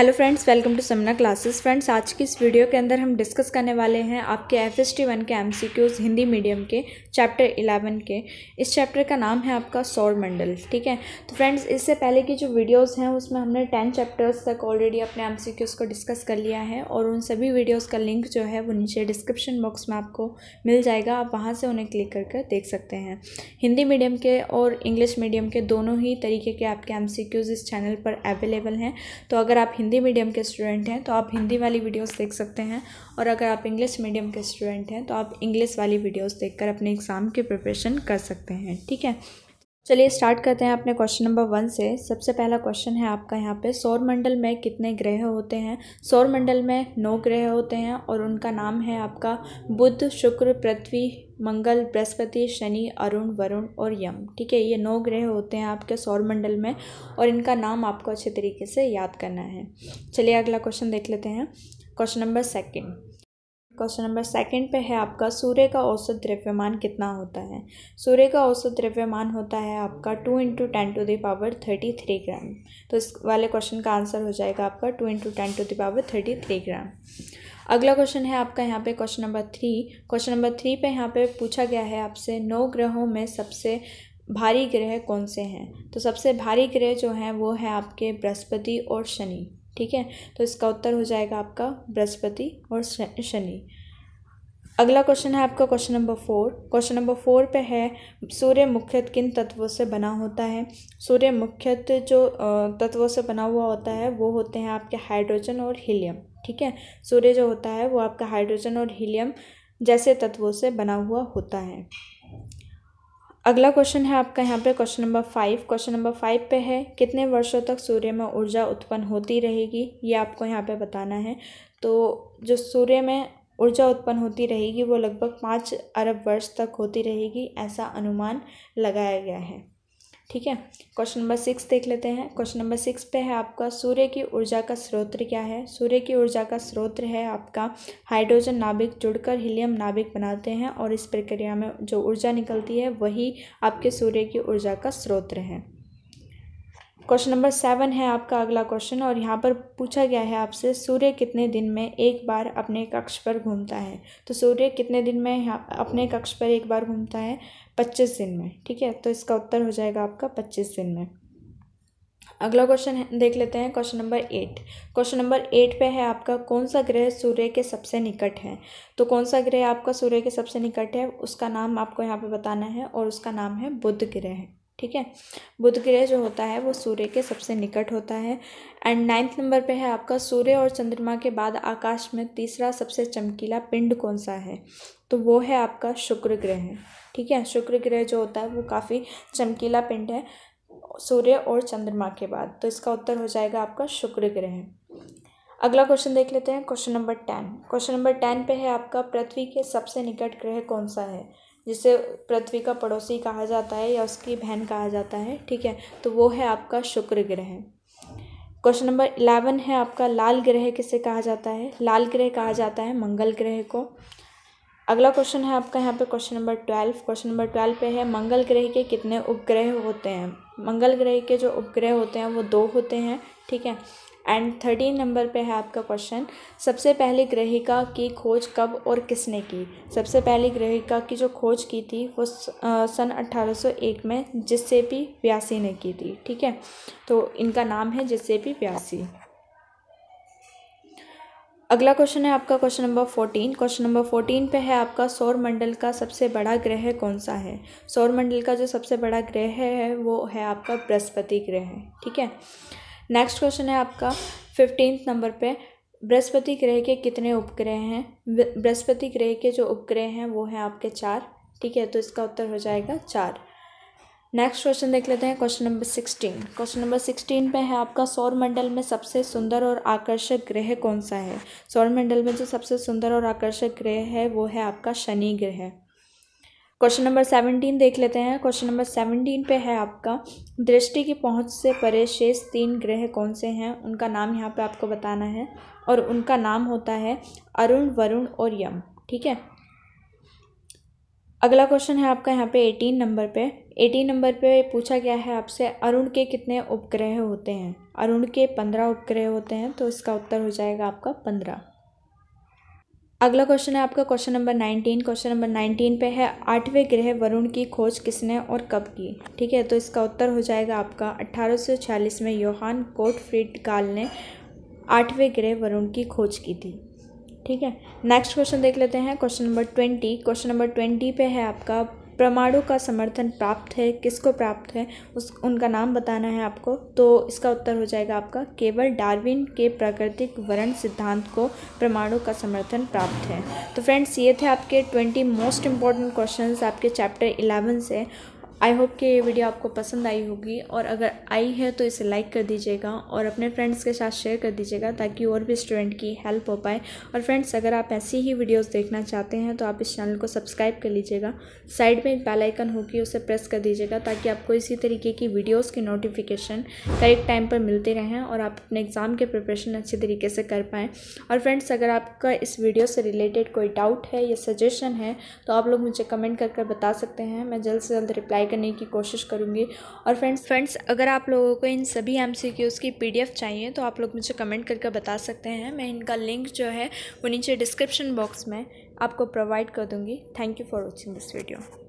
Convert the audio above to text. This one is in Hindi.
hello friends welcome to Samna classes friends आज की इस वीडियो के अंदर हम डिस्कस करने वाले हैं आपके एफ एस टी वन के M C Qs Hindi medium के चैप्टर इलेवन के इस चैप्टर का नाम है आपका सौर मंडल ठीक है तो फ्रेंड्स इससे पहले की जो वीडियोस हैं उसमें हमने टेन चैप्टर्स तक ऑलरेडी अपने एम सी क्यूज़ को डिस्कस कर लिया है और उन सभी वीडियोज़ का लिंक जो है वो नीचे डिस्क्रिप्शन बॉक्स में आपको मिल जाएगा आप वहाँ से उन्हें क्लिक करके देख सकते हैं हिंदी मीडियम के और इंग्लिश मीडियम के दोनों ही तरीके के आपके एम सी क्यूज़ इस चैनल पर अवेलेबल हैं तो अगर आप हिंदी हिंदी मीडियम के स्टूडेंट हैं तो आप हिंदी वाली वीडियोस देख सकते हैं और अगर आप इंग्लिश मीडियम के स्टूडेंट हैं तो आप इंग्लिश वाली वीडियोस देखकर अपने एग्ज़ाम की प्रिपरेशन कर सकते हैं ठीक है चलिए स्टार्ट करते हैं अपने क्वेश्चन नंबर वन से सबसे पहला क्वेश्चन है आपका यहाँ पे सौर मंडल में कितने ग्रह होते हैं सौर मंडल में नौ ग्रह होते हैं और उनका नाम है आपका बुध शुक्र पृथ्वी मंगल बृहस्पति शनि अरुण वरुण और यम ठीक है ये नौ ग्रह होते हैं आपके सौरमंडल में और इनका नाम आपको अच्छे तरीके से याद करना है चलिए अगला क्वेश्चन देख लेते हैं question number second question number second पे है आपका सूर्य का औसत द्रव्यमान कितना होता है सूर्य का औसत द्रव्यमान होता है आपका two into ten two the power thirty three gram तो इस वाले क्वेश्चन का आंसर हो जाएगा आपका two into ten two the power thirty three gram अगला क्वेश्चन है आपका यहाँ पे question number three question number three पे यहाँ पे पूछा गया है आपसे नौ ग्रहों में सबसे भारी ग्रह कौन से हैं तो सबसे भारी ग्रह जो हैं वो है आपके बृहस्पति और शनि ठीक है तो इसका उत्तर हो जाएगा आपका बृहस्पति और शनि अगला क्वेश्चन है आपका question number four question number four पे है सूर्य मुख्यत किन तत्वों से बना होता है सूर्य मुख्यत जो तत्वों से बना हुआ होता है वो होते हैं आपके हाइड्रोजन और हीलियम ठीक है सूर्य जो होता है वो आपका हाइड्रोजन और हीलियम जैसे तत्वों से बना हुआ होता है अगला क्वेश्चन है आपका यहाँ पे question number five question number five पे है कितने वर्षों तक सूर्य में ऊर्जा उत्पन्न होती रहेगी ये आपको यहाँ पे बताना है तो जो सूर्य में ऊर्जा उत्पन्न होती रहेगी वो लगभग पाँच अरब वर्ष तक होती रहेगी ऐसा अनुमान लगाया गया है ठीक है क्वेश्चन नंबर सिक्स देख लेते हैं क्वेश्चन नंबर सिक्स पे है आपका सूर्य की ऊर्जा का स्रोत क्या है सूर्य की ऊर्जा का स्रोत है आपका हाइड्रोजन नाभिक जुड़कर हीलियम नाभिक बनाते हैं और इस प्रक्रिया में जो ऊर्जा निकलती है वही आपके सूर्य की ऊर्जा का स्रोत है क्वेश्चन नंबर सेवन है आपका अगला क्वेश्चन और यहाँ पर पूछा गया है आपसे सूर्य कितने दिन में एक बार अपने कक्ष पर घूमता है तो सूर्य कितने दिन में अपने कक्ष पर एक बार घूमता है पच्चीस दिन में ठीक है तो इसका उत्तर हो जाएगा आपका पच्चीस दिन में अगला क्वेश्चन देख लेते हैं question number eight question number eight पे है आपका कौन सा ग्रह सूर्य के सबसे निकट है तो कौन सा ग्रह आपका सूर्य के सबसे निकट है उसका नाम आपको यहाँ पे बताना है और उसका नाम है बुध ग्रह ठीक है बुध ग्रह जो होता है वो सूर्य के सबसे निकट होता है एंड नाइन्थ नंबर पे है आपका सूर्य और चंद्रमा के बाद आकाश में तीसरा सबसे चमकीला पिंड कौन सा है तो वो है आपका शुक्र ग्रह ठीक है शुक्र ग्रह जो होता है वो काफ़ी चमकीला पिंड है सूर्य और चंद्रमा के बाद तो इसका उत्तर हो जाएगा आपका शुक्र ग्रह अगला क्वेश्चन देख लेते हैं question number ten question number ten पे है आपका पृथ्वी के सबसे निकट ग्रह कौन सा है जिसे पृथ्वी का पड़ोसी कहा जाता है या उसकी बहन कहा जाता है ठीक है तो वो है आपका शुक्र ग्रह क्वेश्चन नंबर इलेवन है आपका लाल ग्रह किसे कहा जाता है लाल ग्रह कहा जाता है मंगल ग्रह को अगला क्वेश्चन है आपका यहाँ पे question number twelve question number twelve पे है मंगल ग्रह के कितने उपग्रह होते हैं मंगल ग्रह के जो उपग्रह होते हैं वो दो होते हैं ठीक है एंड थर्टीन नंबर पे है आपका क्वेश्चन सबसे पहले ग्रहिका की खोज कब और किसने की सबसे पहले ग्रहिका की जो खोज की थी वो सन 1801 में जिससे पी व्यासी ने की थी ठीक है तो इनका नाम है जिससे पी व्यासी अगला क्वेश्चन है आपका question number fourteen question number fourteen पे है आपका सौर मंडल का सबसे बड़ा ग्रह कौन सा है सौर मंडल का जो सबसे बड़ा ग्रह है वो है आपका बृहस्पति ग्रह ठीक है नेक्स्ट क्वेश्चन है आपका फिफ्टीन नंबर पे बृहस्पति ग्रह के कितने उपग्रह हैं बृहस्पति ग्रह के जो उपग्रह हैं वो हैं आपके चार ठीक है तो इसका उत्तर हो जाएगा चार नेक्स्ट क्वेश्चन देख लेते हैं question number sixteen question number sixteen पे है आपका सौरमंडल में सबसे सुंदर और आकर्षक ग्रह कौन सा है सौरमंडल में जो सबसे सुंदर और आकर्षक ग्रह है वो है आपका शनि ग्रह क्वेश्चन नंबर सेवनटीन देख लेते हैं क्वेश्चन नंबर सेवनटीन पे है आपका दृष्टि की पहुंच से परे शेष तीन ग्रह कौन से हैं उनका नाम यहाँ पे आपको बताना है और उनका नाम होता है अरुण वरुण और यम ठीक है अगला क्वेश्चन है आपका यहाँ पे एटीन नंबर पे एटीन नंबर पे पूछा गया है आपसे अरुण के कितने उपग्रह होते हैं अरुण के पंद्रह उपग्रह होते हैं तो इसका उत्तर हो जाएगा आपका पंद्रह अगला क्वेश्चन है आपका question number nineteen question number nineteen पे है आठवें ग्रह वरुण की खोज किसने और कब की ठीक है तो इसका उत्तर हो जाएगा आपका अट्ठारह में योहान कोटफ्रीड काल ने आठवें ग्रह वरुण की खोज की थी ठीक है नेक्स्ट क्वेश्चन देख लेते हैं question number twenty question number twenty पे है आपका प्रमाणों का समर्थन प्राप्त है किसको प्राप्त है उस उनका नाम बताना है आपको तो इसका उत्तर हो जाएगा आपका केवल डार्विन के प्राकृतिक वर्ण सिद्धांत को प्रमाणों का समर्थन प्राप्त है तो फ्रेंड्स ये थे आपके ट्वेंटी मोस्ट इंपॉर्टेंट क्वेश्चन आपके चैप्टर इलेवन से आई होप कि ये वीडियो आपको पसंद आई होगी और अगर आई है तो इसे लाइक कर दीजिएगा और अपने फ्रेंड्स के साथ शेयर कर दीजिएगा ताकि और भी स्टूडेंट की हेल्प हो पाए और फ्रेंड्स अगर आप ऐसी ही वीडियोस देखना चाहते हैं तो आप इस चैनल को सब्सक्राइब कर लीजिएगा साइड में एक बेल आइकन होगी उसे प्रेस कर दीजिएगा ताकि आपको इसी तरीके की वीडियोज़ की नोटिफिकेशन करेक्ट टाइम पर मिलती रहें और आप अपने एग्ज़ाम के प्रिपरेशन अच्छे तरीके से कर पाएँ और फ्रेंड्स अगर आपका इस वीडियो से रिलेटेड कोई डाउट है या सजेशन है तो आप लोग मुझे कमेंट करके कर बता सकते हैं मैं जल्द से जल्द रिप्लाई करने की कोशिश करूँगी और फ्रेंड्स फ्रेंड्स अगर आप लोगों को इन सभी एम सी क्यूज़ की पी डी एफ़ चाहिए तो आप लोग मुझे कमेंट करके बता सकते हैं मैं इनका लिंक जो है वो नीचे डिस्क्रिप्शन बॉक्स में आपको प्रोवाइड कर दूँगी thank you for watching this video